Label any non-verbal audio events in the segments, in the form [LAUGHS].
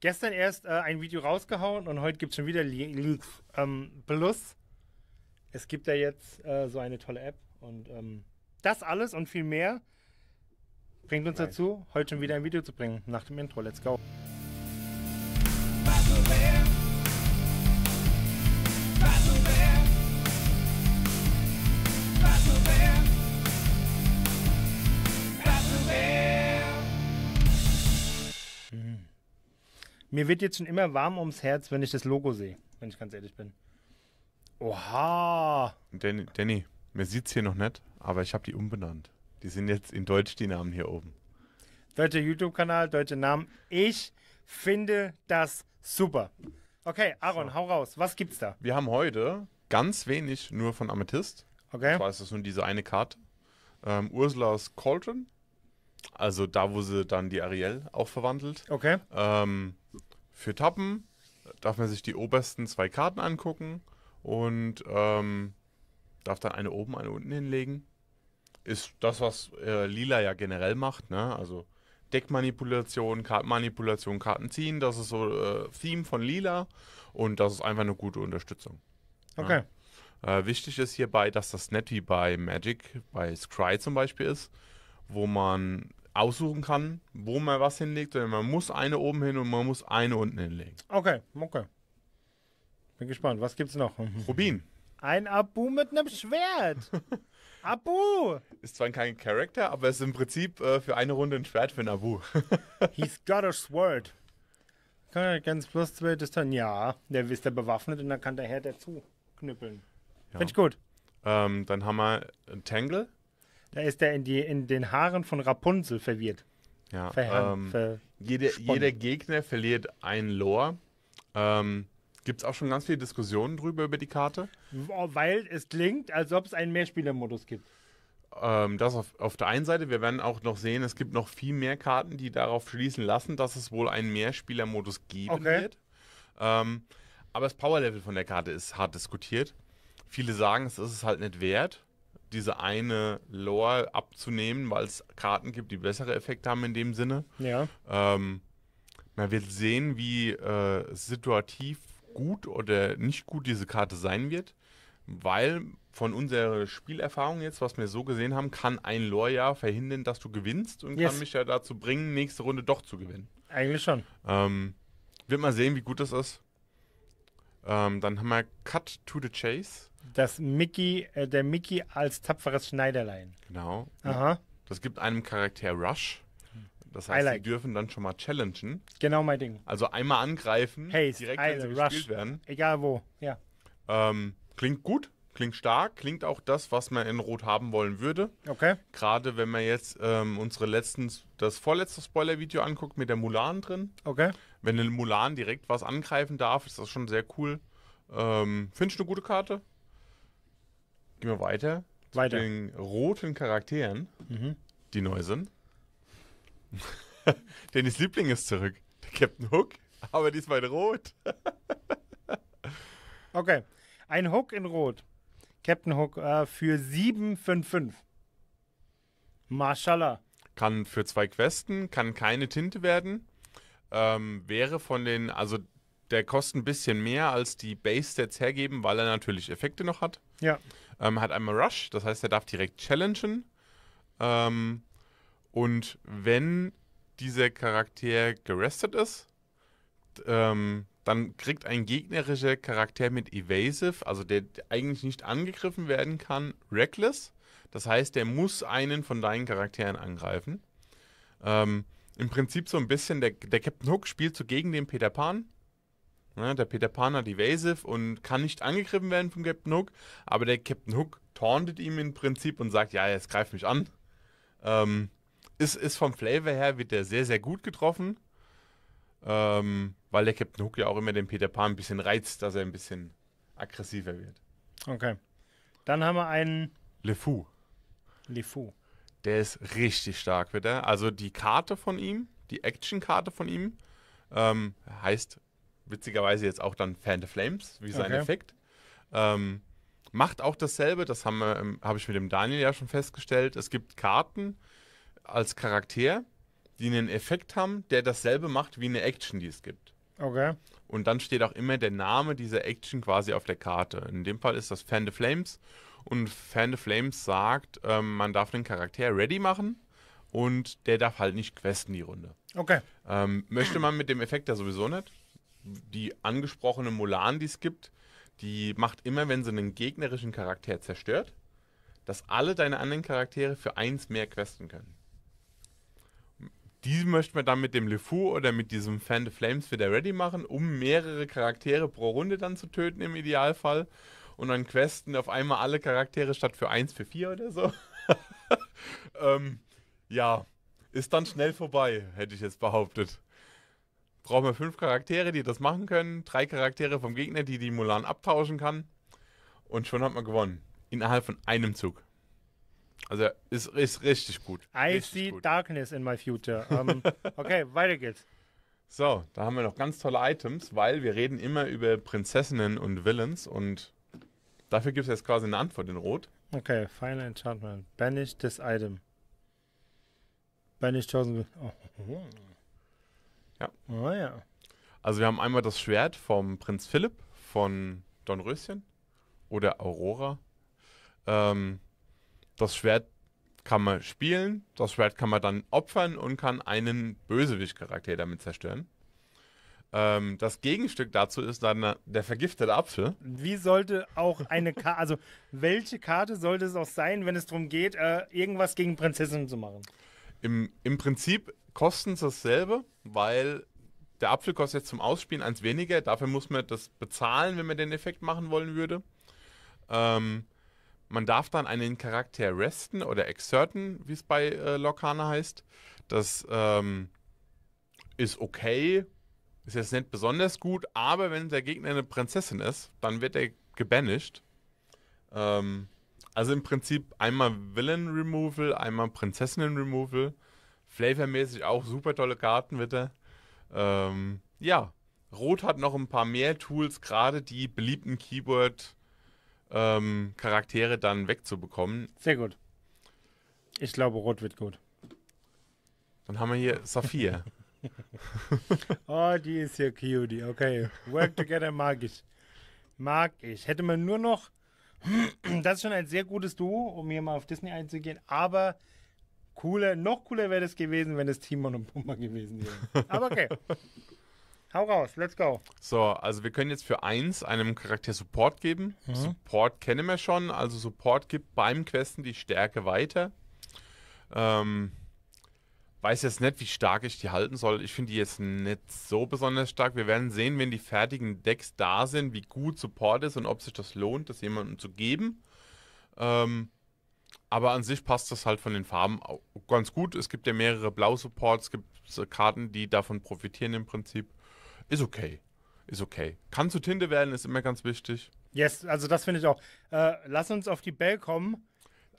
gestern erst äh, ein Video rausgehauen und heute gibt es schon wieder Links. Ähm, plus, es gibt ja jetzt äh, so eine tolle App und ähm, das alles und viel mehr bringt uns Nein. dazu, heute schon wieder ein Video zu bringen nach dem Intro. Let's go. Mir wird jetzt schon immer warm ums Herz, wenn ich das Logo sehe, wenn ich ganz ehrlich bin. Oha! Danny, Danny mir es hier noch nicht, aber ich habe die umbenannt. Die sind jetzt in Deutsch die Namen hier oben. Deutscher YouTube-Kanal, deutsche Namen. Ich finde das super. Okay, Aaron, so. hau raus. Was gibt's da? Wir haben heute ganz wenig nur von Amethyst. Okay. Ich weiß, das ist nur diese eine Karte. Ähm, Ursulas Cauldron also da, wo sie dann die Ariel auch verwandelt. Okay. Ähm, für Tappen darf man sich die obersten zwei Karten angucken und ähm, darf dann eine oben, eine unten hinlegen. Ist das, was äh, Lila ja generell macht, ne? Also Deckmanipulation, Kartenmanipulation, Karten ziehen, das ist so äh, Theme von Lila und das ist einfach eine gute Unterstützung. Ne? Okay. Ja? Äh, wichtig ist hierbei, dass das nicht wie bei Magic, bei Scry zum Beispiel ist, wo man aussuchen kann, wo man was hinlegt, sondern man muss eine oben hin und man muss eine unten hinlegen. Okay, okay. Bin gespannt. Was gibt's noch? [LAUGHS] Rubin. Ein Abu mit einem Schwert. [LAUGHS] Abu! Ist zwar kein Charakter, aber ist im Prinzip äh, für eine Runde ein Schwert für ein Abu. [LAUGHS] He's got a sword. Kann er ganz plus zwei Distanz. Ja, der ist der bewaffnet und dann kann der Herr dazu knüppeln. Ja. Finde ich gut. Ähm, dann haben wir Tangle. Da ist er in, die, in den Haaren von Rapunzel verwirrt. Ja, Verhand, ähm, jede, jeder Gegner verliert ein Lore. Ähm, Gibt es auch schon ganz viele Diskussionen drüber über die Karte? Oh, weil es klingt, als ob es einen Mehrspielermodus gibt. Ähm, das auf, auf, der einen Seite. Wir werden auch noch sehen, es gibt noch viel mehr Karten, die darauf schließen lassen, dass es wohl einen Mehrspielermodus geben okay. wird. Ähm, aber das Powerlevel von der Karte ist hart diskutiert. Viele sagen, es ist es halt nicht wert diese eine Lore abzunehmen, weil es Karten gibt, die bessere Effekte haben in dem Sinne. Ja. Ähm, man wird sehen, wie äh, situativ gut oder nicht gut diese Karte sein wird, weil von unserer Spielerfahrung jetzt, was wir so gesehen haben, kann ein Lore ja verhindern, dass du gewinnst und yes. kann mich ja dazu bringen, nächste Runde doch zu gewinnen. Eigentlich schon. Ähm, wird mal sehen, wie gut das ist. Ähm, dann haben wir Cut to the Chase. Das Mickey, äh, der Mickey als tapferes Schneiderlein. Genau. Aha. Das gibt einem Charakter Rush. Das heißt, like. sie dürfen dann schon mal challengen. Genau mein Ding. Also einmal angreifen, hey, direkt Eile, wenn sie Rush. werden. Egal wo, ja. Ähm, klingt gut, klingt stark, klingt auch das, was man in Rot haben wollen würde. Okay. Gerade wenn man jetzt ähm, unsere letzten, das vorletzte Spoiler-Video anguckt mit der Mulan drin. Okay. Wenn eine Mulan direkt was angreifen darf, ist das schon sehr cool. Ähm, Finde ich eine gute Karte. Gehen wir weiter. Weiter. Zu den roten Charakteren, mhm. die neu sind. [LAUGHS] Dennis Liebling ist zurück. Der Captain Hook, aber diesmal in rot. [LAUGHS] okay. Ein Hook in rot. Captain Hook äh, für 7,55. Mashallah. Kann für zwei Questen, kann keine Tinte werden. Ähm, wäre von den, also der kostet ein bisschen mehr als die Base-Sets hergeben, weil er natürlich Effekte noch hat. Ja. Ähm, hat einmal Rush, das heißt, er darf direkt challengen. Ähm, und wenn dieser Charakter gerestet ist, ähm, dann kriegt ein gegnerischer Charakter mit Evasive, also der eigentlich nicht angegriffen werden kann, Reckless. Das heißt, der muss einen von deinen Charakteren angreifen. Ähm, Im Prinzip so ein bisschen, der, der Captain Hook spielt so gegen den Peter Pan Ne? Der Peter Pan hat evasive und kann nicht angegriffen werden vom Captain Hook, aber der Captain Hook tauntet ihm im Prinzip und sagt, ja, jetzt greift mich an. Ähm, ist, ist vom Flavor her, wird der sehr, sehr gut getroffen. Ähm, weil der Captain Hook ja auch immer den Peter Pan ein bisschen reizt, dass er ein bisschen aggressiver wird. Okay. Dann haben wir einen. LeFou. LeFou. Der ist richtig stark wird er. Also die Karte von ihm, die Action-Karte von ihm, ähm, heißt witzigerweise jetzt auch dann Fan the Flames, wie sein okay. Effekt. Ähm, macht auch dasselbe, das ähm, habe hab ich mit dem Daniel ja schon festgestellt. Es gibt Karten als Charakter, die einen Effekt haben, der dasselbe macht wie eine Action, die es gibt. Okay. Und dann steht auch immer der Name dieser Action quasi auf der Karte. In dem Fall ist das Fan the Flames. Und Fan the Flames sagt, ähm, man darf den Charakter ready machen und der darf halt nicht questen die Runde. Okay. Ähm, möchte man mit dem Effekt ja sowieso nicht die angesprochene Mulan, die es gibt, die macht immer, wenn sie einen gegnerischen Charakter zerstört, dass alle deine anderen Charaktere für eins mehr questen können. Die möchten wir dann mit dem LeFou oder mit diesem Fan the Flames wieder ready machen, um mehrere Charaktere pro Runde dann zu töten im Idealfall. Und dann questen auf einmal alle Charaktere statt für eins für vier oder so. [LAUGHS] ähm, ja, ist dann schnell vorbei, hätte ich jetzt behauptet brauchen wir fünf Charaktere, die das machen können, drei Charaktere vom Gegner, die die Mulan abtauschen kann. Und schon hat man gewonnen. Innerhalb von einem Zug. Also ist, ist richtig gut. I richtig see gut. darkness in my future. Um, [LAUGHS] ähm, okay, weiter geht's. So, da haben wir noch ganz tolle Items, weil wir reden immer über Prinzessinnen und Villains und dafür gibt es jetzt quasi eine Antwort in Rot. Okay, Final Enchantment. Banish this item. Banish chosen. Oh. Ja. Oh ja. Also wir haben einmal das Schwert vom Prinz Philipp von Dornröschen oder Aurora. Ähm, das Schwert kann man spielen, das Schwert kann man dann opfern und kann einen Bösewicht-Charakter damit zerstören. Ähm, das Gegenstück dazu ist dann der vergiftete Apfel. Wie sollte auch eine Karte, also welche Karte sollte es auch sein, wenn es darum geht, äh, irgendwas gegen Prinzessinnen zu machen? Im, Im Prinzip kostens dasselbe, weil der Apfel kostet jetzt zum Ausspielen eins weniger. Dafür muss man das bezahlen, wenn man den Effekt machen wollen würde. Ähm, man darf dann einen Charakter resten oder exerten, wie es bei äh, Lokana heißt. Das ähm, ist okay, ist jetzt nicht besonders gut, aber wenn der Gegner eine Prinzessin ist, dann wird er gebanished. Ähm, also im Prinzip einmal Villain Removal, einmal Prinzessinnen Removal. Flavormäßig auch super tolle Karten, bitte. Ähm, ja, Rot hat noch ein paar mehr Tools, gerade die beliebten keyboard ähm, charaktere ähm, dann wegzubekommen. Sehr gut. Ich glaube, Rot wird gut. Dann haben wir hier Saphir. [LAUGHS] oh, die ist hier cutie. Okay. Work together mag ich. Mag ich. Hätte man nur noch. [CLEARS THROAT] das ist schon ein sehr gutes Duo, um hier mal auf Disney einzugehen, aber cooler, noch cooler wäre es gewesen, wenn es Timon und Pumba gewesen wären. Aber okay. [LAUGHS] Hau raus, let's go. So, also wir können jetzt für eins einem Charakter Support geben. Mhm. Support kennen wir schon, also Support gibt beim Questen die Stärke weiter. Ähm, weiß jetzt nicht, wie stark ich die halten soll. Ich finde die jetzt nicht so besonders stark. Wir werden sehen, wenn die fertigen Decks da sind, wie gut Support ist und ob sich das lohnt, das jemandem zu geben. Ähm, aber an sich passt das halt von den Farben ganz gut. Es gibt ja mehrere Blau-Supports, es gibt Karten, die davon profitieren im Prinzip. Ist okay. Ist okay. Kann zu Tinte werden, ist immer ganz wichtig. Yes, also das finde ich auch. Äh, lass uns auf die Bell kommen.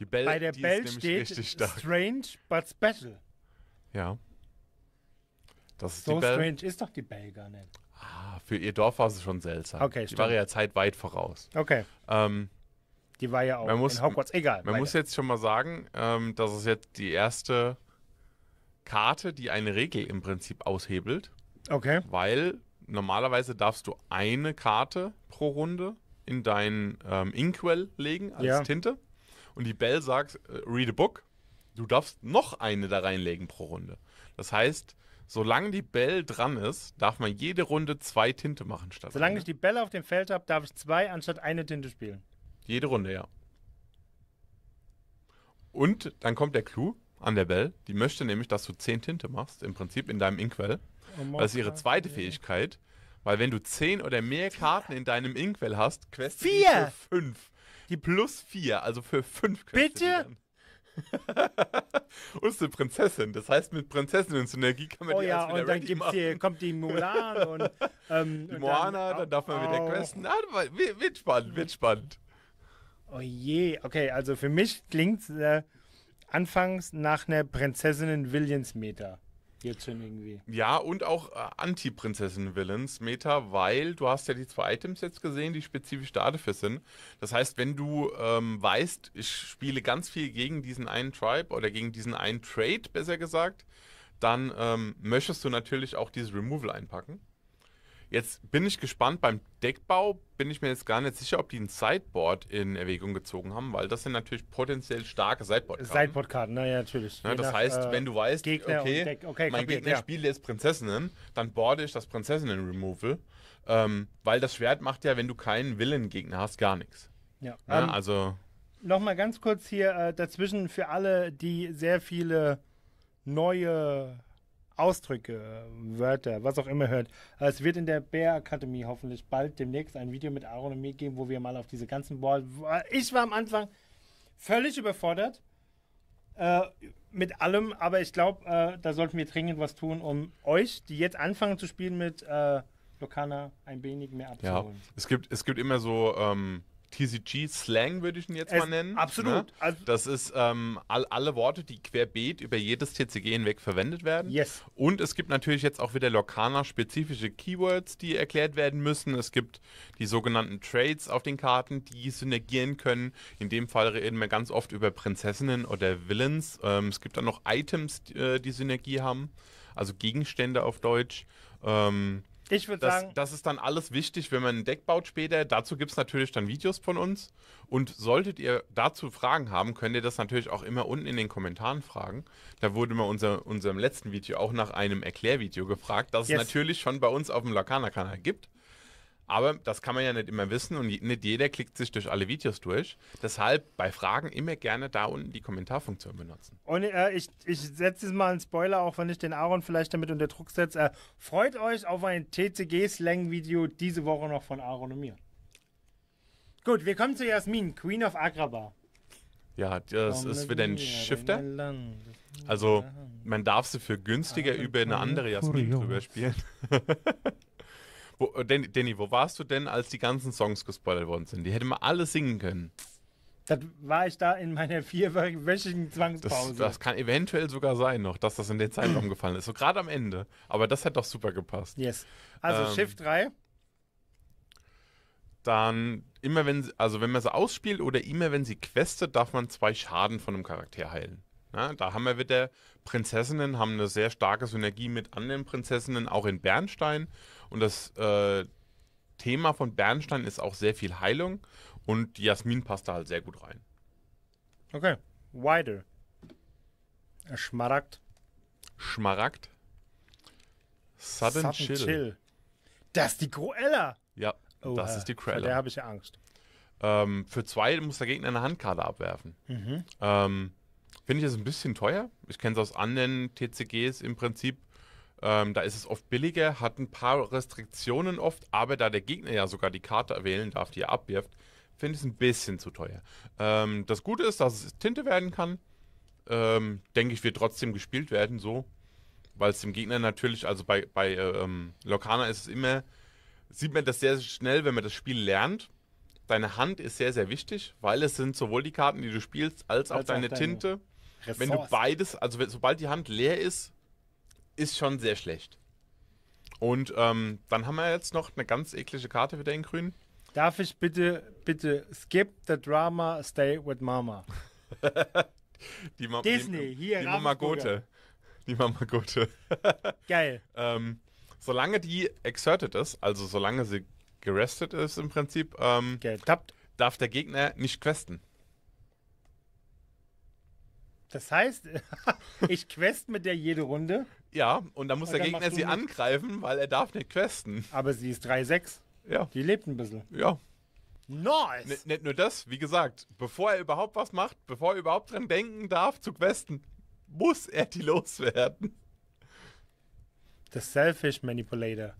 Die Bell, Bei der Bell steht richtig Strange but Special. Ja. Das ist so die Bell. strange ist doch die Bell gar nicht. Ah, für ihr Dorf war es schon seltsam. Okay, die stimmt. war ja Zeit weit voraus. Okay. Ähm, die war ja auch man muss, in Hogwarts, egal. Man weiter. muss jetzt schon mal sagen, ähm, das ist jetzt die erste Karte, die eine Regel im Prinzip aushebelt. Okay. Weil normalerweise darfst du eine Karte pro Runde in deinen ähm, Inkwell legen als ja. Tinte. Und die Bell sagt, äh, read a book. Du darfst noch eine da reinlegen pro Runde. Das heißt, solange die Bell dran ist, darf man jede Runde zwei Tinte machen statt. Solange eine. ich die Bell auf dem Feld habe, darf ich zwei anstatt eine Tinte spielen. Jede Runde, ja. Und dann kommt der Clou an der Bell. Die möchte nämlich, dass du 10 Tinte machst, im Prinzip in deinem Inkwell. Oh, das ist ihre zweite ja. Fähigkeit. Weil wenn du 10 oder mehr Karten in deinem Inkwell hast, quest für 5. Die plus 4, also für 5 Bitte? und ist eine Prinzessin. Das heißt, mit Prinzessinnen Synergie kann man oh, die ja, erst wieder und dann gibt's hier, kommt die Mulan und ähm, die Moana, dann, dann, darf man wieder oh. questen. Ah, wird spannend, wird spannend. Oh je, okay, also für mich klingt äh, anfangs nach einer Prinzessinnen villains Meta. Jetzt schon irgendwie. Ja, und auch äh, Anti-Prinzessinnen-Villains Meta, weil du hast ja die zwei Items jetzt gesehen, die spezifisch dafür sind. Das heißt, wenn du ähm, weißt, ich spiele ganz viel gegen diesen einen Tribe oder gegen diesen einen Trade, besser gesagt, dann ähm, möchtest du natürlich auch dieses Removal einpacken. Jetzt bin ich gespannt, beim Deckbau bin ich mir jetzt gar nicht sicher, ob die ein Sideboard in Erwägung gezogen haben, weil das sind natürlich potenziell starke Sideboard-Karten. Sideboard-Karten, naja, natürlich. Ja, das nach, heißt, äh, wenn du weißt, Gegner okay, okay mein Gegner ja. spielt jetzt Prinzessinnen, dann boarde ich das Prinzessinnen-Removal, ähm, weil das Schwert macht ja, wenn du keinen Willen-Gegner hast, gar nichts. Ja, ja ähm, also... Nochmal ganz kurz hier äh, dazwischen für alle, die sehr viele neue Ausdrücke, Wörter, was auch immer hört. Es wird in der Bear Akademie hoffentlich bald demnächst ein Video mit Aaron und mir geben, wo wir mal auf diese ganzen Ball. Ich war am Anfang völlig überfordert äh, mit allem, aber ich glaube, äh, da sollten wir dringend was tun, um euch, die jetzt anfangen zu spielen mit äh, Lokana, ein wenig mehr abzuholen. Ja, es gibt, es gibt immer so. Ähm TCG-Slang würde ich ihn jetzt es, mal nennen. Absolut. Ne? Also, das ist ähm, all, alle Worte, die querbeet über jedes TCG hinweg verwendet werden. Yes. Und es gibt natürlich jetzt auch wieder lokana spezifische Keywords, die erklärt werden müssen. Es gibt die sogenannten Trades auf den Karten, die synergieren können. In dem Fall reden wir ganz oft über Prinzessinnen oder Villains. Ähm, es gibt dann noch Items, die, äh, die Synergie haben, also Gegenstände auf Deutsch. Ähm, ich würde sagen. Das ist dann alles wichtig, wenn man ein Deck baut später. Dazu gibt es natürlich dann Videos von uns. Und solltet ihr dazu Fragen haben, könnt ihr das natürlich auch immer unten in den Kommentaren fragen. Da wurde mal unser, unserem letzten Video auch nach einem Erklärvideo gefragt, das yes. es natürlich schon bei uns auf dem Lakana-Kanal gibt. Aber das kann man ja nicht immer wissen und nicht jeder klickt sich durch alle Videos durch. Deshalb bei Fragen immer gerne da unten die Kommentarfunktion benutzen. Und äh, ich, ich setze jetzt mal einen Spoiler, auch wenn ich den Aaron vielleicht damit unter Druck setze. Äh, freut euch auf ein TCG-Slang-Video diese Woche noch von Aaron und mir. Gut, wir kommen zu Jasmin, Queen of Agrabah. Ja, das ist wieder ein Shifter. Also man darf sie für günstiger über eine andere Jasmin drüber spielen. [LAUGHS] Wo, äh, Danny, Danny, wo warst du denn, als die ganzen Songs gespoilert worden sind? Die hätte man alle singen können. Das war ich da in meiner vierwöchigen Zwangspause. Das, das, kann eventuell sogar sein noch, dass das in den Zeitraum gefallen ist. So gerade am Ende. Aber das hätte doch super gepasst. Yes. Also ähm, Shift 3. Dann immer wenn, also wenn man sie ausspielt oder immer wenn sie questet, darf man zwei Schaden von einem Charakter heilen. Ja, ne? da haben wir wieder Prinzessinnen, haben eine sehr starke Synergie mit anderen Prinzessinnen, auch in Bernstein. Und das äh, Thema von Bernstein ist auch sehr viel Heilung. Und Jasmin passt da halt sehr gut rein. Okay. Weidel. Äh, Schmaragd. Schmaragd. Sudden, Sudden Chill. Chill. Das ist die Cruella. Ja, oh, das äh, ist die Cruella. Vor der habe ich ja Angst. Ähm, für zwei muss der Gegner eine Handkarte abwerfen. Mhm. Ähm, Finde ich es ein bisschen teuer. Ich kenne es aus anderen TCGs im Prinzip. Ähm, da ist es oft billiger, hat ein paar Restriktionen oft, aber da der Gegner ja sogar die Karte wählen darf, die er abwirft, finde ich es ein bisschen zu teuer. Ähm, das Gute ist, dass es Tinte werden kann. Ähm, Denke ich, wird trotzdem gespielt werden, so. Weil es dem Gegner natürlich, also bei, bei äh, Lokana ist es immer, sieht man das sehr, sehr schnell, wenn man das Spiel lernt. Deine Hand ist sehr, sehr wichtig, weil es sind sowohl die Karten, die du spielst, als, als deine, auch deine Tinte. Ressourcen. Wenn du beides, also wenn, sobald die Hand leer ist, ist schon sehr schlecht. Und ähm, dann haben wir jetzt noch eine ganz eklige Karte wieder in grün. Darf ich bitte, bitte, skip the drama, stay with mama. [LAUGHS] die Ma Disney, die, hier. Die Mama Gote. Die Mama Gote. [LAUGHS] Geil. ähm, solange die exerted ist, also solange sie gerestet ist im Prinzip, ähm, darf der Gegner nicht questen. Das heißt, [LAUGHS] ich quest mit der jede Runde. Ja, und dann muss und der dann Gegner sie mit. angreifen, weil er darf nicht questen. Aber sie ist 3-6. Ja. Die lebt ein bisschen. Ja. Nice! N nicht nur das, wie gesagt, bevor er überhaupt was macht, bevor er überhaupt dran denken darf zu questen, muss er die [LAUGHS] loswerden. The Selfish Manipulator.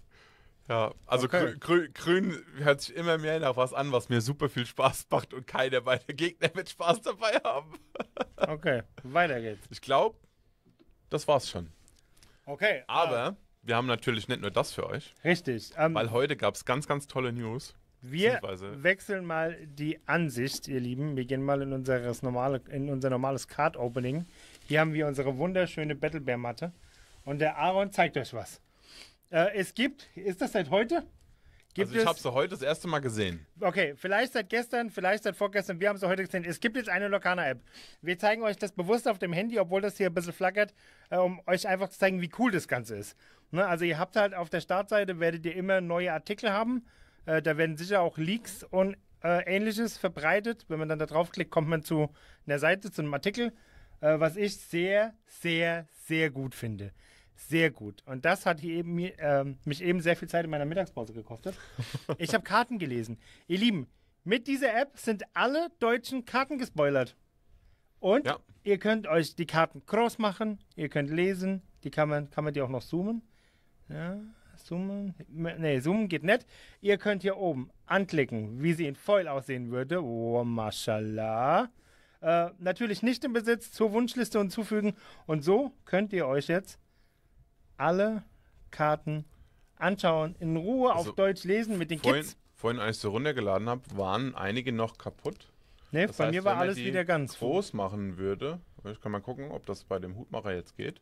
Ja, also okay. grün, grün, hört sich immer mehr nach was an, was mir super viel Spaß macht und keiner meiner Gegner mit Spaß dabei haben. [LAUGHS] okay, weiter geht's. Ich glaube, das war's schon. Okay. Äh, Aber ah. wir haben natürlich nicht nur das für euch. Richtig. Ähm, weil heute gab's ganz, ganz tolle News. Wir wechseln mal die Ansicht, ihr Lieben. Wir gehen mal in, unseres normale, in unser normales Card-Opening. Hier haben wir unsere wunderschöne battlebear matte Und der Aaron zeigt euch was. Äh, es gibt, ist das seit heute? Gibt also ich habe sie heute das erste Mal gesehen. Okay, vielleicht seit gestern, vielleicht seit vorgestern, wir haben sie heute gesehen. Es gibt jetzt eine Lokana-App. Wir zeigen euch das bewusst auf dem Handy, obwohl das hier ein bisschen flackert, äh, um euch einfach zu zeigen, wie cool das Ganze ist. Ne? Also ihr habt halt auf der Startseite, werdet ihr immer neue Artikel haben. Äh, da werden sicher auch Leaks und äh, ähnliches verbreitet. Wenn man dann da draufklickt, kommt man zu einer Seite, zu einem Artikel, äh, was ich sehr, sehr, sehr gut finde. Sehr gut. Und das hat eben, äh, mich eben sehr viel Zeit in meiner Mittagspause gekostet. [LAUGHS] Ich habe Karten gelesen. Ihr Lieben, mit dieser App sind alle deutschen Karten gespoilert. Und ja. ihr könnt euch die Karten groß machen, ihr könnt lesen, die kann man, kann man die auch noch zoomen. Ja, zoomen. Nee, zoomen geht nicht. Ihr könnt hier oben anklicken, wie sie in Foil aussehen würde. Oh, mashallah. Äh, natürlich nicht im Besitz zur Wunschliste hinzufügen. Und so könnt ihr euch jetzt alle Karten anschauen, in Ruhe also auf Deutsch lesen mit den vorhin, Kids. Vorhin, als ich sie runtergeladen habe, waren einige noch kaputt. Nee, das bei heißt, mir war alles wieder ganz. Wenn ich groß machen würde, ich kann mal gucken, ob das bei dem Hutmacher jetzt geht.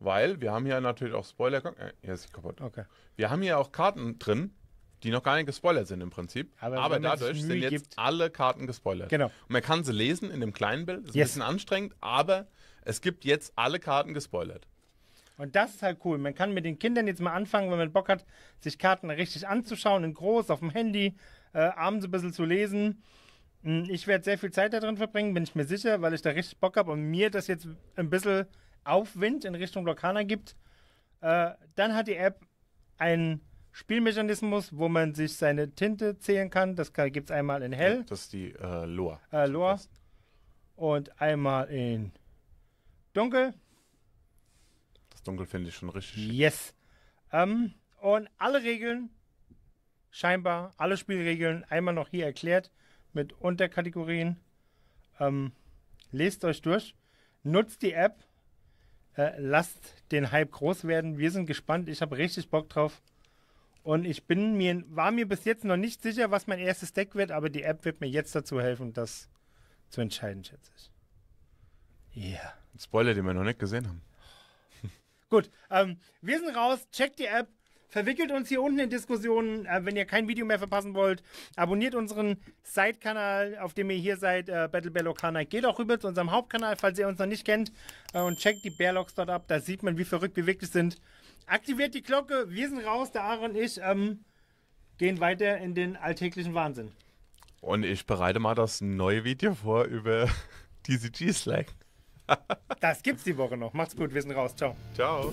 Weil wir haben hier natürlich auch Spoiler. Äh, hier ist kaputt. Okay. Wir haben hier auch Karten drin, die noch gar nicht gespoilert sind im Prinzip. Aber, Aber dadurch sind jetzt gibt. alle Karten gespoilert. Genau. Und man kann sie lesen in dem kleinen Bild. Das Ist yes. ein bisschen anstrengend, aber es gibt jetzt alle Karten gespoilert. Und das ist halt cool. Man kann mit den Kindern jetzt mal anfangen, wenn man Bock hat, sich Karten richtig anzuschauen, in groß, auf dem Handy, äh, abends ein bisschen zu lesen. Hm, ich werde sehr viel Zeit da drin verbringen, bin ich mir sicher, weil ich da richtig Bock habe und mir das jetzt ein bisschen Aufwind in Richtung Lokana gibt. Äh, dann hat die App einen Spielmechanismus, wo man sich seine Tinte zählen kann. Das gibt es einmal in Hell. Ja, das ist die äh, Loa. Äh, Loa. Und einmal in Dunkel. Dunkel finde ich schon richtig. Yes. Ähm, und alle Regeln, scheinbar, alle Spielregeln einmal noch hier erklärt mit Unterkategorien. Ähm, lest euch durch, nutzt die App, äh, lasst den Hype groß werden. Wir sind gespannt, ich habe richtig Bock drauf. Und ich bin mir, war mir bis jetzt noch nicht sicher, was mein erstes Deck wird, aber die App wird mir jetzt dazu helfen, das zu entscheiden, schätze ich. Ja. Yeah. Spoiler, den wir noch nicht gesehen haben. Gut, ähm, wir sind raus. Checkt die App. Verwickelt uns hier unten in Diskussionen. Äh, wenn ihr kein Video mehr verpassen wollt, abonniert unseren Side-Kanal, auf dem ihr hier seid, äh, Battle Bearlock Hanai. Geht auch rüber zu unserem Hauptkanal, falls ihr uns noch nicht kennt. Äh, und checkt die Bearlocks dort ab. Da sieht man, wie verrückt wir wirklich sind. Aktiviert die Glocke. Wir sind raus. Der Aaron und ich ähm, gehen weiter in den alltäglichen Wahnsinn. Und ich bereite mal das neue Video vor über [LAUGHS] dcg CG-Slack das gibt's die Woche noch. Macht's gut, wir sind raus. Ciao. Ciao.